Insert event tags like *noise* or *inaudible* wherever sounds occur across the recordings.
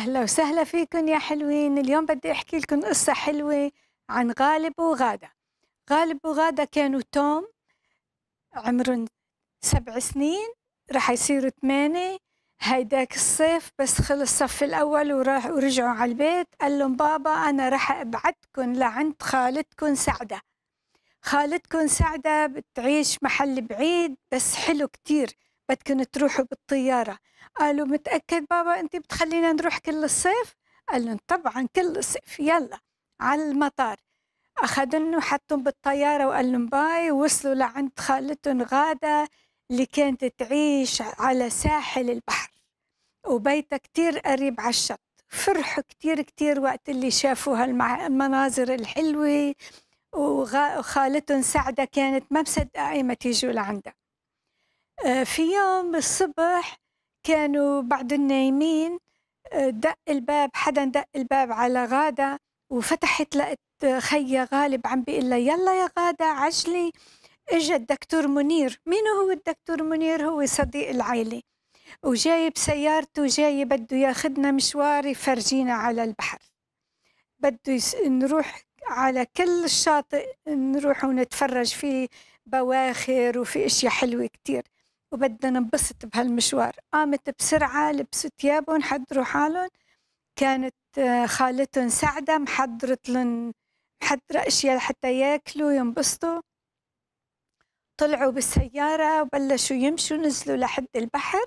أهلا وسهلا فيكم يا حلوين اليوم بدي أحكي لكم قصة حلوة عن غالب وغادة غالب وغادة كانوا توم عمرهم سبع سنين رح يصيروا ثمانية هيداك الصيف بس خلص الصف الأول وراح ورجعوا على البيت قال لهم بابا أنا رح أبعتكم لعند خالتكم سعدة خالتكم سعدة بتعيش محل بعيد بس حلو كتير بدكن تروحوا بالطيارة قالوا متأكد بابا أنت بتخلينا نروح كل الصيف قال لهم طبعا كل الصيف يلا على المطار أخذنه وحطهم بالطيارة وقال لهم باي وصلوا لعند خالتهم غادة اللي كانت تعيش على ساحل البحر وبيتها كتير قريب على الشط فرحوا كتير كتير وقت اللي شافوا هالمناظر الحلوة وخالتهم سعدة كانت ما مصدقة ما تيجوا لعندها آه، في يوم الصبح كانوا بعض النايمين آه، دق الباب حدا دق الباب على غادة وفتحت لقت خيا غالب عم بيقول لها يلا يا غادة عجلي اجى الدكتور منير مين هو الدكتور منير هو صديق العيلة وجايب سيارته جاي بده ياخدنا مشوار يفرجينا على البحر بده نروح على كل الشاطئ نروح ونتفرج فيه بواخر وفي اشياء حلوه كتير وبدنا ننبسط بهالمشوار قامت بسرعة لبسوا ثيابهم حضروا حالهم كانت آه، خالتهم سعدة محضرت لهم محضرة أشياء حتى ياكلوا ينبسطوا طلعوا بالسيارة وبلشوا يمشوا نزلوا لحد البحر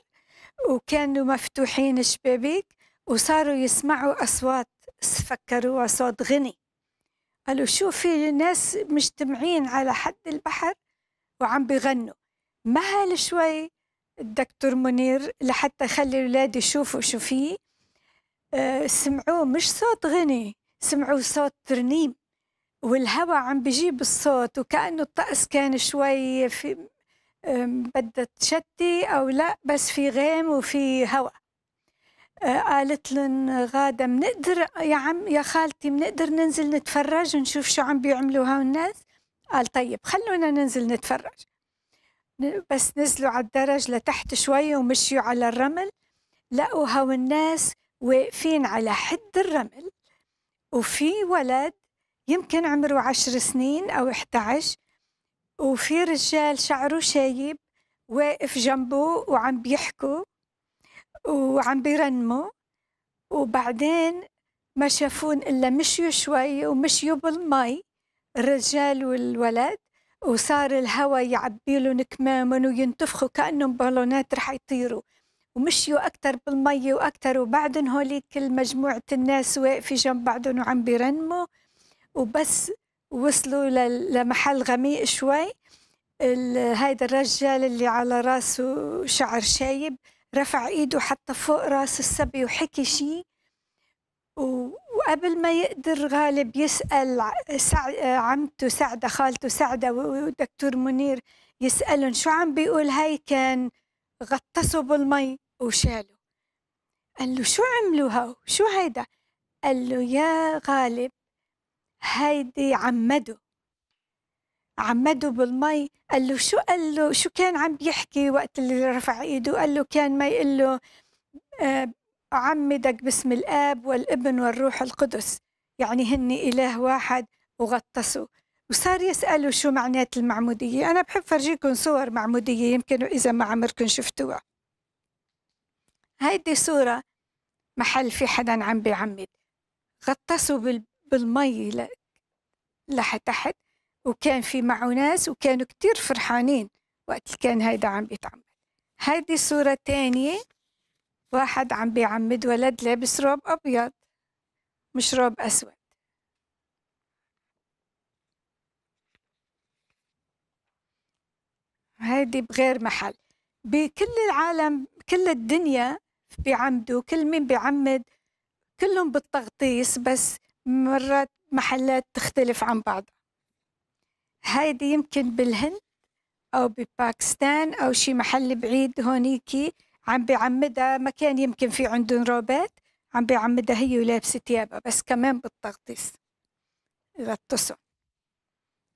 وكانوا مفتوحين الشبابيك وصاروا يسمعوا أصوات فكروها صوت غني قالوا شو في ناس مجتمعين على حد البحر وعم بيغنوا مهل شوي الدكتور منير لحتى خلي الولاد يشوفوا شو فيه آه، سمعوه مش صوت غني سمعوا صوت ترنيم والهواء عم بجيب الصوت وكأنه الطقس كان شوي في بدها تشتي أو لا بس في غيم وفي هواء آه، قالت لهم غادة منقدر يا عم يا خالتي منقدر ننزل نتفرج نشوف شو عم بيعملوا هالناس قال طيب خلونا ننزل نتفرج بس نزلوا على الدرج لتحت شوي ومشيوا على الرمل لقوا هو الناس واقفين على حد الرمل وفي ولد يمكن عمره عشر سنين أو 11 وفي رجال شعره شايب واقف جنبه وعم بيحكوا وعم بيرنموا وبعدين ما شافون إلا مشيوا شوي ومشيوا بالمي الرجال والولد وصار الهواء لهم كمام وينتفخوا كأنهم بالونات رح يطيروا ومشيوا أكثر بالمي وأكثر وبعدن هوليك مجموعة الناس واقفة جنب بعضهم وعم بيرنموا وبس وصلوا لمحل غميق شوي هيدا الرجال اللي على راسه شعر شايب رفع ايده حتى فوق راس السبي وحكي شيء وقبل ما يقدر غالب يسأل عمته سعدة خالته سعدة ودكتور منير يسألهم شو عم بيقول هاي كان غطسوا بالمي وشالوا قال له شو عملوا هاو شو هيدا قال له يا غالب هيدي عمدوا عمدوا بالمي قال له شو قال له شو كان عم بيحكي وقت اللي رفع ايده قال له كان ما يقول له آه، أعمدك باسم الآب والابن والروح القدس يعني هن إله واحد وغطسوا وصار يسألوا شو معنات المعمودية أنا بحب فرجيكم صور معمودية يمكن إذا ما عمركم شفتوها هيدي صورة محل في حدا عم بيعمد غطسوا بالمي لتحت وكان في معه ناس وكانوا كتير فرحانين وقت كان هيدا عم بيتعمد هيدي صورة تانية واحد عم بيعمد ولد لابس روب أبيض مش روب أسود هيدي بغير محل بكل العالم كل الدنيا بيعمدوا كل مين بيعمد كلهم بالتغطيس بس مرات محلات تختلف عن بعضها هيدي يمكن بالهند أو بباكستان أو شي محل بعيد هونيكي عم بعمدها مكان يمكن في عندهم روبات عم بعمدها هي ولابسه ثيابها بس كمان بالتغطيس غطسهم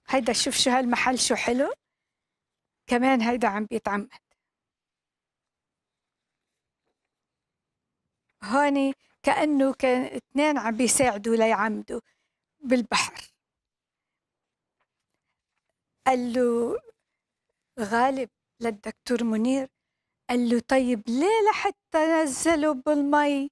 هيدا شوف شو هالمحل شو حلو كمان هيدا عم بيتعمد هون كأنه كان اثنين عم بيساعدوا ليعمدوا بالبحر قال له غالب للدكتور منير قال له طيب ليه لحتى نزلوا بالمي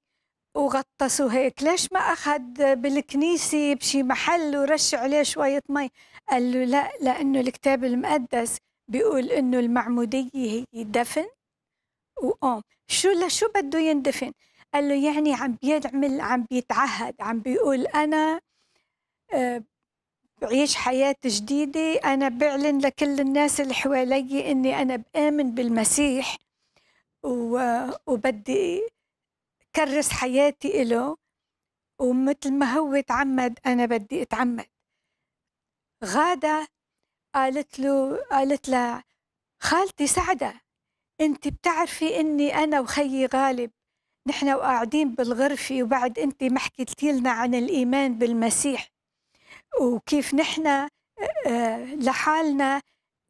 وغطسوا هيك ليش ما أخذ بالكنيسة بشي محل ورش عليه شوية مي قال له لا لأنه الكتاب المقدس بيقول إنه المعمودية هي دفن وقوم شو لشو بده يندفن قال له يعني عم بيعمل عم بيتعهد عم بيقول أنا آه، بعيش حياة جديدة أنا بعلن لكل الناس اللي حوالي إني أنا بآمن بالمسيح وبدي كرس حياتي إله ومثل ما هو تعمد أنا بدي أتعمد غادة قالت له قالت لها خالتي سعدة أنت بتعرفي إني أنا وخيي غالب نحن وقاعدين بالغرفة وبعد أنت ما حكيتي لنا عن الإيمان بالمسيح وكيف نحن لحالنا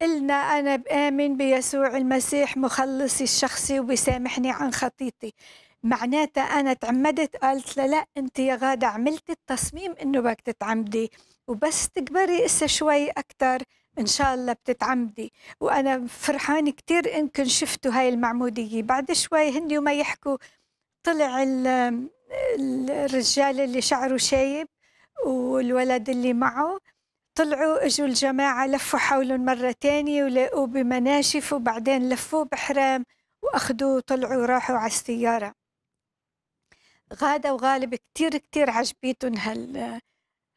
قلنا أنا بآمن بيسوع المسيح مخلصي الشخصي وبيسامحني عن خطيتي معناتها أنا تعمدت قالت لا لا أنت يا غادة عملتي التصميم إنه بدك تتعمدي وبس تكبري إسا شوي أكتر إن شاء الله بتتعمدي وأنا فرحان كتير إنكم شفتوا هاي المعمودية بعد شوي هن وما يحكوا طلع الرجال اللي شعره شايب والولد اللي معه طلعوا اجوا الجماعه لفوا حولهم مره ثانيه ولقوه بمناشف وبعدين لفوا بحرام واخذوه وطلعوا وراحوا على السياره غادة وغالب كتير كتير عجبيتهم هال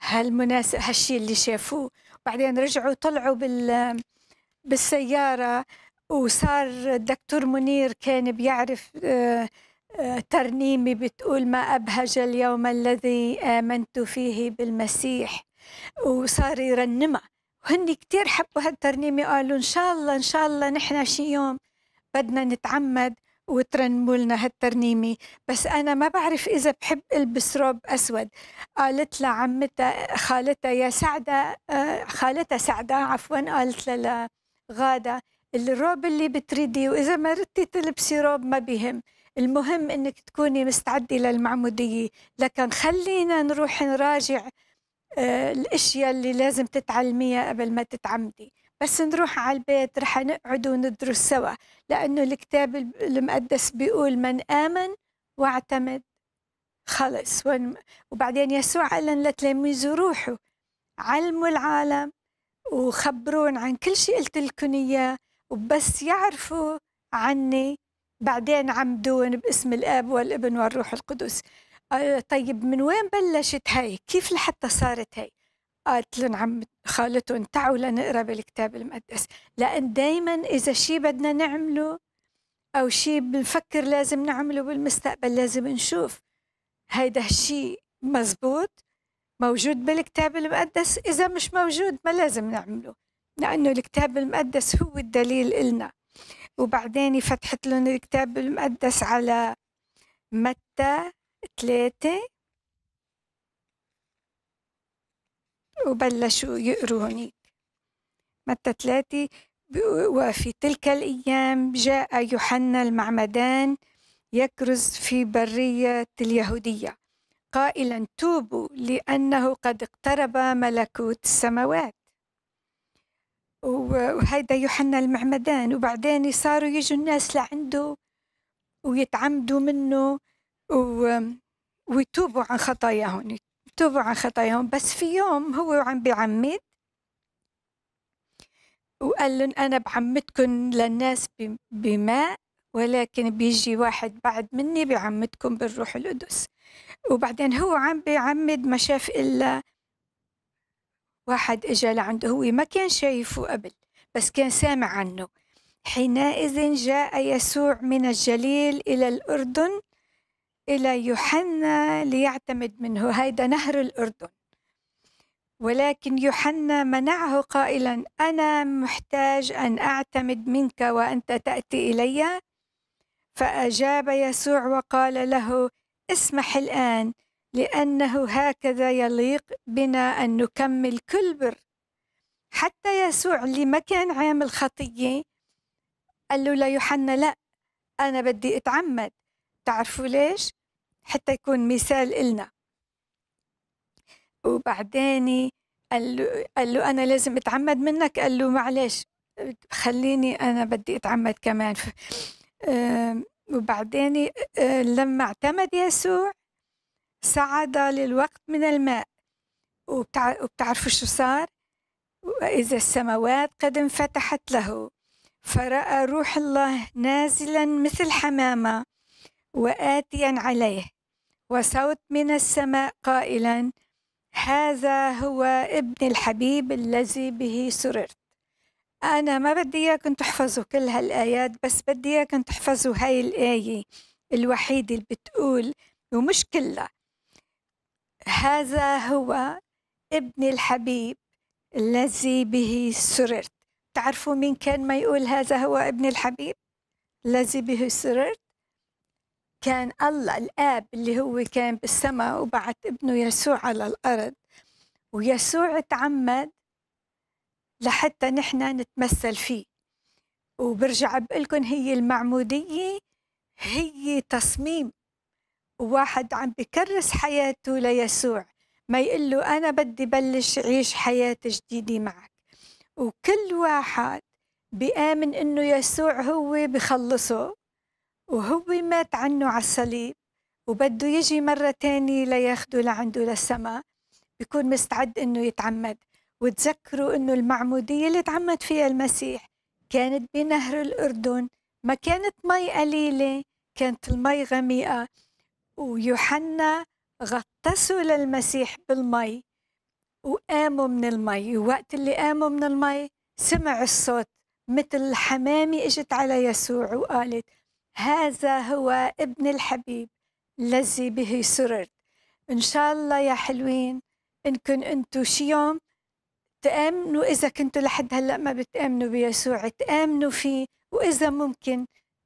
هالمناسب هالشي اللي شافوه بعدين رجعوا طلعوا بال بالسيارة وصار الدكتور منير كان بيعرف آه، آه، ترنيمة بتقول ما أبهج اليوم الذي آمنت فيه بالمسيح وصار يرنمها وهن كتير حبوا هالترنيمة قالوا إن شاء الله إن شاء الله نحن شي يوم بدنا نتعمد وترنموا لنا هالترنيمة بس أنا ما بعرف إذا بحب ألبس روب أسود قالت لها عمتها خالتها يا سعدة آه، خالتها سعدة عفوا قالت لها لغاده الروب اللي بتريدي وإذا ما ردتي تلبسي روب ما بهم المهم إنك تكوني مستعدة للمعمودية لكن خلينا نروح نراجع آه، الاشياء اللي لازم تتعلميها قبل ما تتعمدي بس نروح على البيت رح نقعد وندرس سوا لأنه الكتاب المقدس بيقول من آمن واعتمد خلص وبعدين يسوع قال لتلاميذه روحوا علموا العالم وخبرون عن كل شيء قلت لكم إياه وبس يعرفوا عني بعدين عمدون باسم الاب والابن والروح القدس آه، طيب من وين بلشت هاي كيف لحتى صارت هاي قالت لهم عم خالتهم تعوا لنقرا بالكتاب المقدس لان دائما اذا شيء بدنا نعمله او شيء بنفكر لازم نعمله بالمستقبل لازم نشوف هيدا الشيء مزبوط موجود بالكتاب المقدس اذا مش موجود ما لازم نعمله لانه الكتاب المقدس هو الدليل إلنا وبعدين فتحت لهم الكتاب المقدس على متى ثلاثة وبلشوا يقروا هنيك متى ثلاثة وفي تلك الأيام جاء يوحنا المعمدان يكرز في برية اليهودية قائلا توبوا لأنه قد اقترب ملكوت السماوات وهيدا يوحنا المعمدان وبعدين صاروا يجوا الناس لعنده ويتعمدوا منه و... ويتوبوا عن خطاياهم يتوبوا عن خطاياهم بس في يوم هو عم بيعمد وقال لهم أنا بعمدكم للناس بماء ولكن بيجي واحد بعد مني بعمدكم بالروح القدس وبعدين هو عم بيعمد ما شاف إلا واحد إجا لعنده هو ما كان شايفه قبل بس كان سامع عنه حينئذ جاء يسوع من الجليل إلى الأردن إلى يوحنا ليعتمد منه هيدا نهر الأردن ولكن يوحنا منعه قائلا أنا محتاج أن أعتمد منك وأنت تأتي إلي فأجاب يسوع وقال له اسمح الآن لأنه هكذا يليق بنا أن نكمل كل بر حتى يسوع اللي ما كان عامل خطية قال له ليوحنا لا أنا بدي أتعمد تعرفوا ليش؟ حتى يكون مثال إلنا وبعدين قال له, قال له أنا لازم أتعمد منك قال له معلش خليني أنا بدي أتعمد كمان *laughs* وبعدين لما اعتمد يسوع صعد للوقت من الماء وبتعرفوا شو صار وإذا السماوات قد انفتحت له فرأى روح الله نازلا مثل حمامة وآتيا عليه وصوت من السماء قائلا هذا هو ابن الحبيب الذي به سررت أنا ما بدي إياكم تحفظوا كل هالآيات بس بدي إياكم تحفظوا هاي الآية الوحيدة اللي بتقول ومش كلها هذا هو ابن الحبيب الذي به سررت تعرفوا مين كان ما يقول هذا هو ابن الحبيب الذي به سررت كان الله الآب اللي هو كان بالسماء وبعت ابنه يسوع على الأرض ويسوع تعمد لحتى نحن نتمثل فيه وبرجع بقلكن هي المعمودية هي تصميم وواحد عم بكرس حياته ليسوع ما يقول له أنا بدي بلش أعيش حياة جديدة معك وكل واحد بآمن إنه يسوع هو بخلصه وهو مات عنه على الصليب وبده يجي مرة تانية لياخده لعنده للسماء بيكون مستعد انه يتعمد وتذكروا انه المعمودية اللي تعمد فيها المسيح كانت بنهر الأردن ما كانت مي قليلة كانت المي غميقة ويوحنا غطسوا للمسيح بالمي وقاموا من المي ووقت اللي قاموا من المي سمع الصوت مثل حمامي اجت على يسوع وقالت هذا هو ابن الحبيب الذي به سررت إن شاء الله يا حلوين إنكم أنتم شي يوم تآمنوا إذا كنتوا لحد هلأ ما بتآمنوا بيسوع تآمنوا فيه وإذا ممكن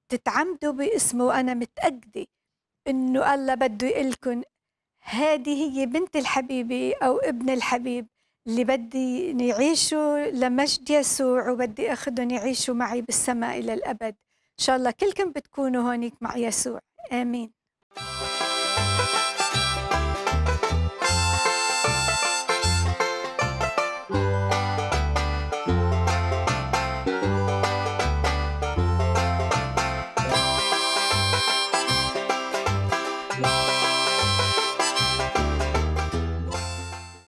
تتعمدوا باسمه وأنا متأكدة إنه الله بده لكم هذه هي بنت الحبيبة أو ابن الحبيب اللي بدي يعيشوا لمجد يسوع وبدي أخذهم يعيشوا معي بالسماء إلى الأبد إن شاء الله كلكم بتكونوا هونيك مع يسوع آمين